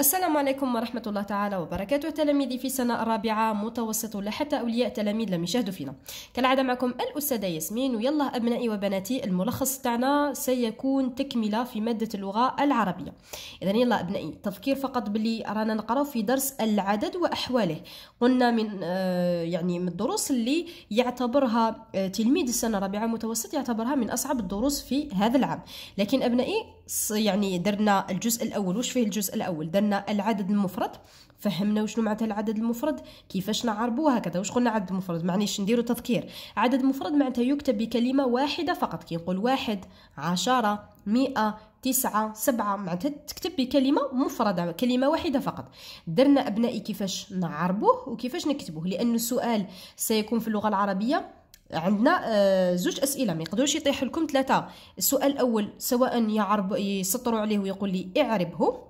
السلام عليكم ورحمة الله تعالى وبركاته تلاميذي في سنة الرابعة متوسط ولا حتى أولياء تلاميذ لم يشاهدوا فينا كالعادة معكم الأستاذة ياسمين ويلا أبنائي وبناتي الملخص تاعنا سيكون تكملة في مادة اللغة العربية إذا يلا أبنائي تذكير فقط باللي رانا نقراو في درس العدد وأحواله قلنا من آه، يعني من الدروس اللي يعتبرها آه، تلميذ السنة الرابعة متوسط يعتبرها من أصعب الدروس في هذا العام لكن أبنائي يعني درنا الجزء الاول واش فيه الجزء الاول درنا العدد المفرد فهمنا وشنو معناتها العدد المفرد كيفاش نعربوه هكذا واش قلنا عدد مفرد معنيش نديرو تذكير عدد مفرد معناتها يكتب بكلمه واحده فقط كي نقول واحد عشرة مئة تسعة سبعة معناتها تكتب بكلمة مفردة كلمة واحدة فقط درنا أبنائي كيفاش نعربوه وكيفاش نكتبوه لأن السؤال سيكون في اللغة العربية عندنا آه، زوج اسئله ما يقدروش يطيح لكم ثلاثه السؤال الاول سواء يعرب يسطروا عليه ويقول لي اعربه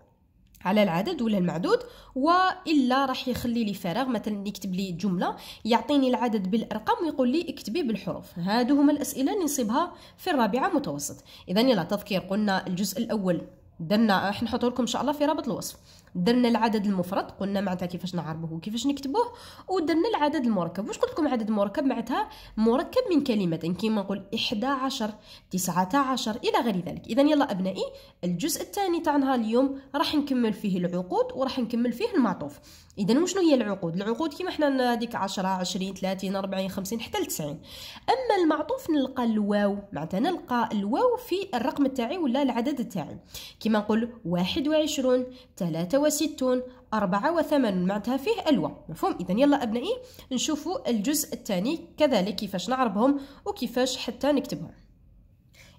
على العدد ولا المعدود والا راح يخلي لي فراغ مثلا يكتب لي جمله يعطيني العدد بالارقام ويقول لي اكتبيه بالحروف هادو هما الاسئله اللي نصيبها في الرابعه متوسط اذا يلا تذكير قلنا الجزء الاول درنا راح نحط لكم ان شاء الله في رابط الوصف درنا العدد المفرد قلنا معناتها كيفاش نعربوه وكيفاش نكتبوه ودرنا العدد المركب واش قلت لكم عدد مركب معناتها مركب من كلمتين كيما نقول 11 19 الى غير ذلك اذا يلا ابنائي الجزء الثاني تاع نهار اليوم راح نكمل فيه العقود وراح نكمل فيه المعطوف اذا وشنو هي العقود العقود كيما حنا هذيك 10 20 30 40 50 حتى ل 90 اما المعطوف نلقى الواو معناتها نلقى الواو في الرقم تاعي ولا العدد تاعي كيما نقول 21 23 وستون أربعة وثمانون معتها فيه ألوى مفهوم إذا يلا أبنائي نشوفوا الجزء الثاني كذلك كيفاش نعربهم وكيفاش حتى نكتبهم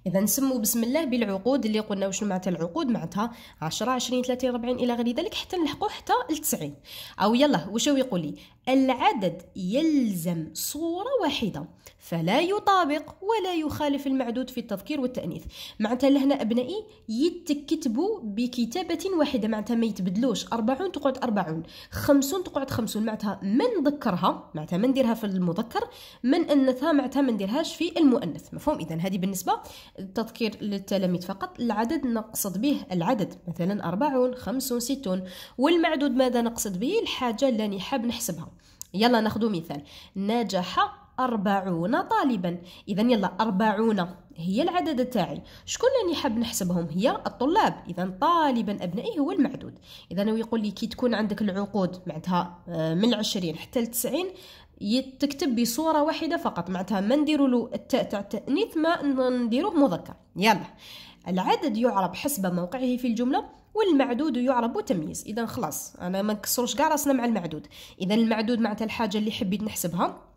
اذا نسمو بسم الله بالعقود اللي قلنا واش معناتها العقود معناتها 10 20 30 40 الى غير ذلك حتى نلحقوا حتى ل 90 او يلا واش هو يقول لي العدد يلزم صوره واحده فلا يطابق ولا يخالف المعدود في التذكير والتانيث معناتها لهنا ابنائي يتكتبوا بكتابه واحده معناتها ما يتبدلوش 40 تقعد 40 50 تقعد 50 معناتها ما نذكرها معناتها ما نديرها في المذكر من انثها معناتها ما نديرهاش في المؤنث مفهوم اذا هذه بالنسبه التذكير للتلاميذ فقط العدد نقصد به العدد مثلا 40 50 60 والمعدود ماذا نقصد به الحاجة اللي حاب نحسبها يلا ناخذ مثال نجح 40 طالبا إذا يلا 40 هي العدد تاعي شكون اللي حاب نحسبهم هي الطلاب إذا طالبا أبنائي هو المعدود إذا هو يقول لي كي تكون عندك العقود معناتها آه، من 20 حتى 90 يتكتب بصورة واحدة فقط معناتها ما نديرو له التاء تاع التأنيث ما نديروه مذكر يلا العدد يعرب حسب موقعه في الجملة والمعدود يعرب تمييز اذا خلاص انا ما نكسروش كاع راسنا مع المعدود اذا المعدود معناتها الحاجه اللي حبيت نحسبها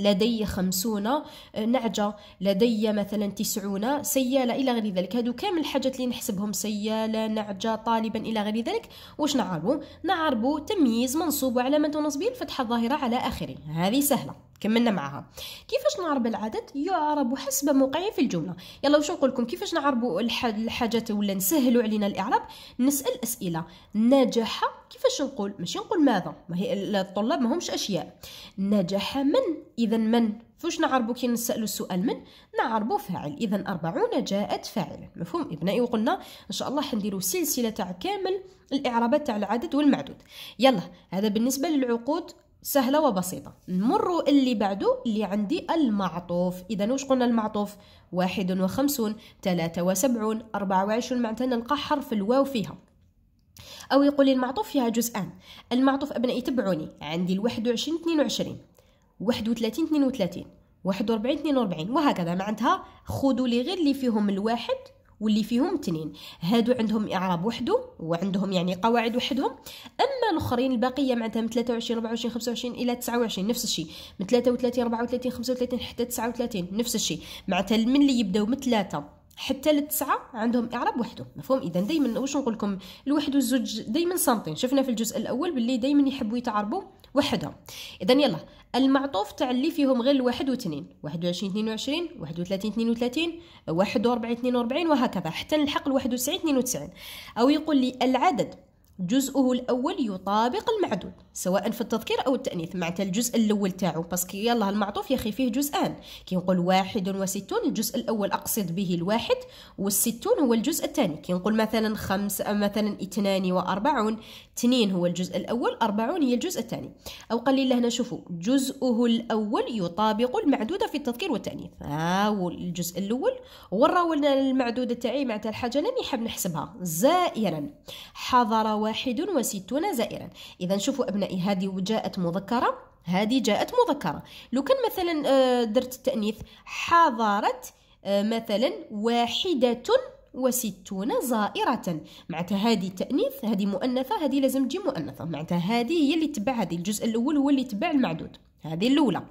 لدي خمسون آه، نعجة لدي مثلا تسعون سيالة إلى غير ذلك هادو كامل الحاجات اللي نحسبهم سيالة نعجة طالبا إلى غير ذلك واش نعربو نعربو تمييز منصوب وعلامة نصبه الفتحة الظاهرة على آخره هذه سهلة كملنا معها كيفاش نعرب العدد يعرب حسب موقعه في الجمله يلا واش نقول لكم كيفاش نعربوا الحاجات ولا نسهلوا علينا الاعراب نسال اسئله نجح كيفاش نقول ماشي نقول ماذا ما هي الطلاب ما همش اشياء نجح من اذا من فاش نعربو كي نسالو السؤال من نعربو فاعل اذا أربعون جاءت فاعل مفهوم ابنائي وقلنا ان شاء الله حنديرو سلسله تاع كامل الاعرابات تاع العدد والمعدود يلا هذا بالنسبه للعقود سهلة وبسيطة نمروا اللي بعده اللي عندي المعطوف إذا واش قلنا المعطوف واحد وخمسون 24 وسبعون أربعة وعشرون معناتها نلقى حرف الواو فيها أو يقول لي المعطوف فيها جزءان المعطوف أبنائي تبعوني عندي ال وعشرين 22 وعشرين واحد 41 42 واحد وهكذا معناتها خذوا لي غير اللي فيهم الواحد واللي فيهم تنين هادو عندهم اعراب وحده وعندهم يعني قواعد وحدهم اما الاخرين الباقيه معناتها من 23 24 25 الى 29 نفس الشيء من 33 34 35 حتى 39 نفس الشيء معناتها من اللي يبداو من 3 حتى للتسعة عندهم إعراب وحده مفهوم إذا دائما واش نقول لكم الواحد والزوج دائما صامتين شفنا في الجزء الأول باللي دائما يحبوا يتعاربوا وحدهم اذا يلا المعطوف تاع اللي فيهم غير الواحد واثنين واحد وعشرين اثنين وعشرين واحد وثلاثين اثنين وثلاثين واحد واربعين اثنين واربعين وهكذا حتى نلحق الواحد وتسعين اثنين وتسعين او يقول لي العدد جزءه الأول يطابق المعدود سواء في التذكير أو التأنيث معناتها الجزء الأول تاعو باسكو يلاه المعطوف يا أخي فيه جزءان كي نقول واحد وستون الجزء الأول أقصد به الواحد والستون هو الجزء الثاني كي نقول مثلا خمس مثلا اثنان وأربعون اثنين هو الجزء الأول أربعون هي الجزء الثاني أو قليل هنا شوفوا جزءه الأول يطابق المعدود في التذكير والتأنيث ها هو الجزء الأول وراولنا المعدود تاعي معناتها الحاجة اللي نحب نحسبها زائرا حضر واحد وستون زائرا إذا شوفوا أبنائي هذه جاءت مذكرة هذه جاءت مذكرة لو كان مثلا آه، درت التأنيث حضرت آه، مثلا واحدة وستون زائرة معناتها هذه تأنيث هذه مؤنثة هذه لازم تجي مؤنثة معناتها هذه هي اللي تبع هذه الجزء الأول هو اللي تبع المعدود هذه الأولى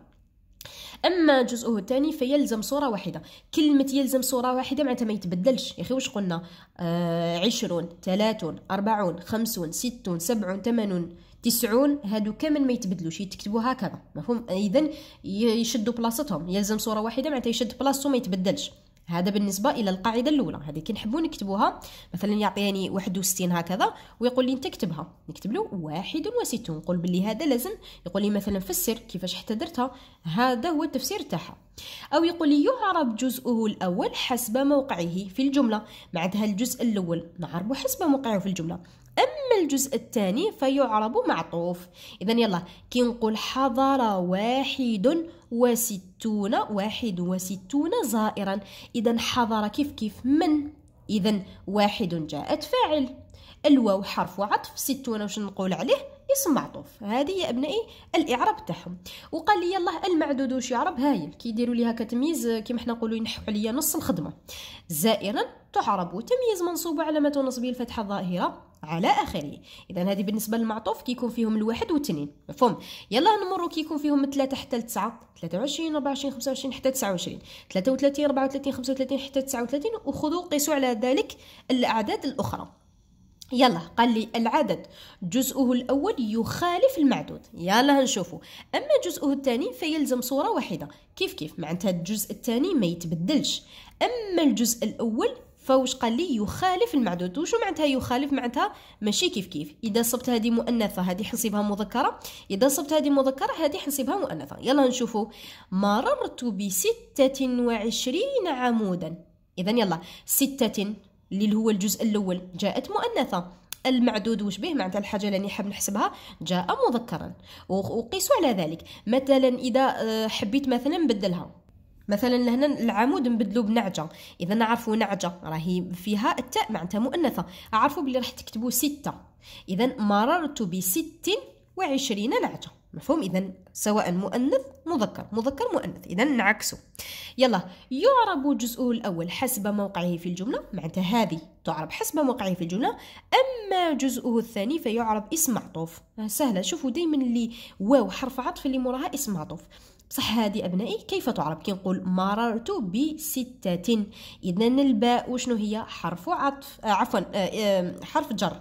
اما جزءه الثاني فيلزم صوره واحده كلمه يلزم صوره واحده معناتها ما يتبدلش يا اخي واش قلنا آه 20 30 40 50 60 70 80 90 هادو كامل ما يتبدلوش يتكتبوا هكذا مفهوم اذا يشدوا بلاصتهم يلزم صوره واحده معناتها يشد بلاصته ما يتبدلش هذا بالنسبة إلى القاعدة الأولى هذه كي نحبو نكتبوها مثلا يعطيني واحد وستين هكذا ويقول لي انت اكتبها نكتب له واحد وستون نقول بلي هذا لازم يقول لي مثلا فسر كيفاش حتى درتها هذا هو التفسير تاعها أو يقول لي يعرب جزءه الأول حسب موقعه في الجملة معدها الجزء الأول نعرب حسب موقعه في الجملة أما الجزء الثاني فيعرب معطوف إذا يلا كي نقول حضر واحد وستون واحد وستون زائرا إذا حضر كيف كيف من إذا واحد جاءت فاعل الواو حرف عطف ستون وش نقول عليه اسم معطوف هذه يا ابنائي الاعراب تاعهم وقال لي الله المعدود واش يعرب هايل كيديروا ليها كتمييز كيما حنا نقولوا ينحوا عليا نص الخدمه زائرا تعرب وتمييز منصوب علامه نصبه الفتحه الظاهره على اخره اذا هذه بالنسبه للمعطوف كيكون فيهم الواحد والتنين مفهوم يلا نمروا كيكون فيهم من 3 حتى ل 9 23 24 25 حتى 29 33 34 35 حتى 39 وخذوا قيسوا على ذلك الاعداد الاخرى يلا قال لي العدد جزءه الأول يخالف المعدود يلا هنشوفه أما جزءه الثاني فيلزم صورة واحدة كيف كيف معناتها الجزء الثاني ما يتبدلش أما الجزء الأول فوش قال لي يخالف المعدود وشو معناتها يخالف معناتها ماشي كيف كيف اذا صبت هذه مؤنثه هذه حنصيبها مذكره اذا صبت هذه مذكره هذه حنصيبها مؤنثه يلا نشوفه مررت بستة وعشرين عمودا اذا يلا ستة اللي هو الجزء الاول جاءت مؤنثه المعدود وش به معناتها الحاجه اللي حاب نحسبها جاء مذكرا وقيسوا على ذلك مثلا اذا آه، حبيت مثلا نبدلها مثلا لهنا العمود نبدلو بنعجه اذا نعرفوا نعجه راهي فيها التاء معناتها مؤنثه عرفوا بلي راح تكتبوا ستة اذا مررت بست وعشرين نعجه مفهوم إذا سواء مؤنث مذكر مذكر مؤنث إذا نعكسه يلا يعرب جزءه الأول حسب موقعه في الجملة معناتها هذه تعرب حسب موقعه في الجملة أما جزءه الثاني فيعرب اسم معطوف آه، سهلة شوفوا دايما اللي واو حرف عطف اللي موراها اسم معطوف بصح هذه أبنائي كيف تعرب كي نقول مررت بستة إذا الباء وشنو هي حرف عطف آه عفوا آه حرف جر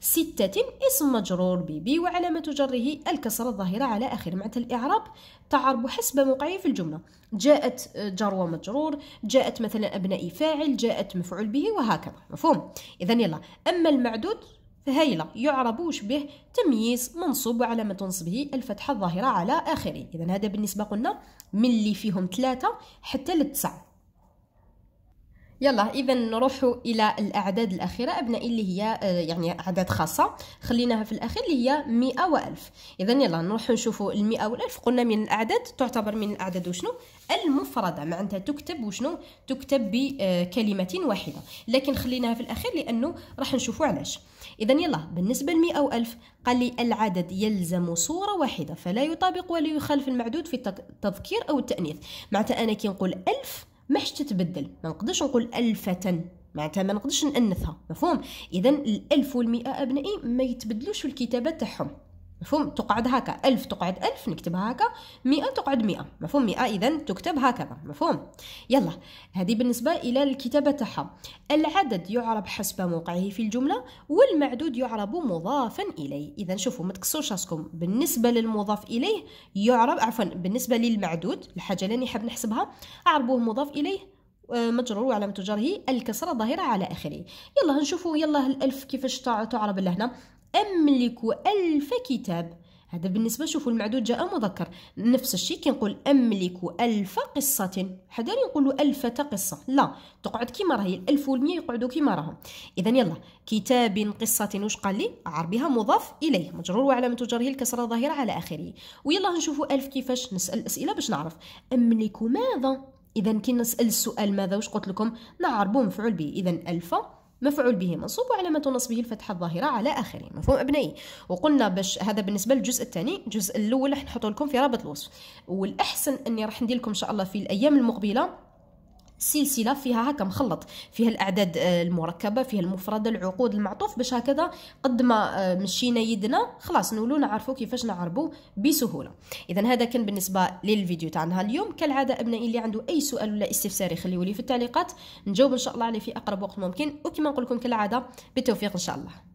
ستة اسم مجرور ببي وعلامة جره الكسرة الظاهرة على آخر معنى الإعراب تعرب حسب موقعه في الجملة جاءت آه، جر ومجرور جاءت مثلا أبنائي فاعل جاءت مفعول به وهكذا مفهوم إذا يلا أما المعدود فهيلة يعرب به تمييز منصوب وعلامة نصبه الفتحة الظاهرة على آخره إذا هذا بالنسبة قلنا من اللي فيهم ثلاثة حتى للتسعة يلا اذا نروحوا الى الاعداد الاخيره ابنائي اللي هي آه، يعني اعداد خاصه خليناها في الاخير اللي هي 100 و1000 اذا يلا نروحوا نشوفوا ال100 وال1000 قلنا من الاعداد تعتبر من الاعداد وشنو المفرده معناتها تكتب وشنو تكتب بكلمه واحده لكن خليناها في الاخير لانه راح نشوفوا علاش اذا يلا بالنسبه ل100 و1000 قال لي العدد يلزم صوره واحده فلا يطابق ولا يخالف المعدود في التذكير او التانيث معناتها انا كي نقول 1000 ما حش تتبدل ما نقدرش نقول ألفة معناتها ما نقدرش نأنثها مفهوم اذا الألف والمئة أبنائي ما يتبدلوش في الكتابة تاعهم مفهوم تقعد هكا ألف تقعد ألف نكتبها هكا مئة تقعد مئة مفهوم مئة إذا تكتب هكذا مفهوم يلا هذه بالنسبة إلى الكتابة تاعها العدد يعرب حسب موقعه في الجملة والمعدود يعرب مضافا إليه إذا شوفوا ما تكسوش راسكم بالنسبة للمضاف إليه يعرب عفوا بالنسبة للمعدود الحاجة اللي نحب نحسبها أعربوه مضاف إليه آه، مجرور وعلامة جره الكسرة ظاهرة على آخره يلا نشوفوا يلا الألف كيفاش تعرب لهنا أملك ألف كتاب هذا بالنسبة شوفوا المعدود جاء مذكر نفس الشيء كي نقول أملك ألف قصة حدا نقولوا ألفة قصة لا تقعد كيما راهي الألف والمية يقعدوا كيما راهم إذا يلا كتاب قصة واش قال لي عربها مضاف إليه مجرور وعلامة جره الكسرة ظاهرة على آخره ويلا نشوفوا ألف كيفاش نسأل أسئلة باش نعرف أملك ماذا إذا كي نسأل السؤال ماذا واش قلت لكم نعربوا مفعول به إذا ألف مفعول به منصوب وعلامة نصبه الفتحة الظاهرة على آخره مفهوم أبنائي وقلنا باش هذا بالنسبة للجزء الثاني الجزء الأول راح نحطه لكم في رابط الوصف والأحسن أني راح ندير لكم إن شاء الله في الأيام المقبلة سلسله فيها هكا مخلط فيها الاعداد آه، المركبه فيها المفرده العقود المعطوف باش هكذا قد ما آه، مشينا يدنا خلاص نولو نعرفوا كيفاش نعربوا بسهوله اذا هذا كان بالنسبه للفيديو تاعنا اليوم كالعاده ابنائي اللي عنده اي سؤال ولا استفسار يخليه لي في التعليقات نجاوب ان شاء الله عليه في اقرب وقت ممكن وكما نقول لكم كالعاده بالتوفيق ان شاء الله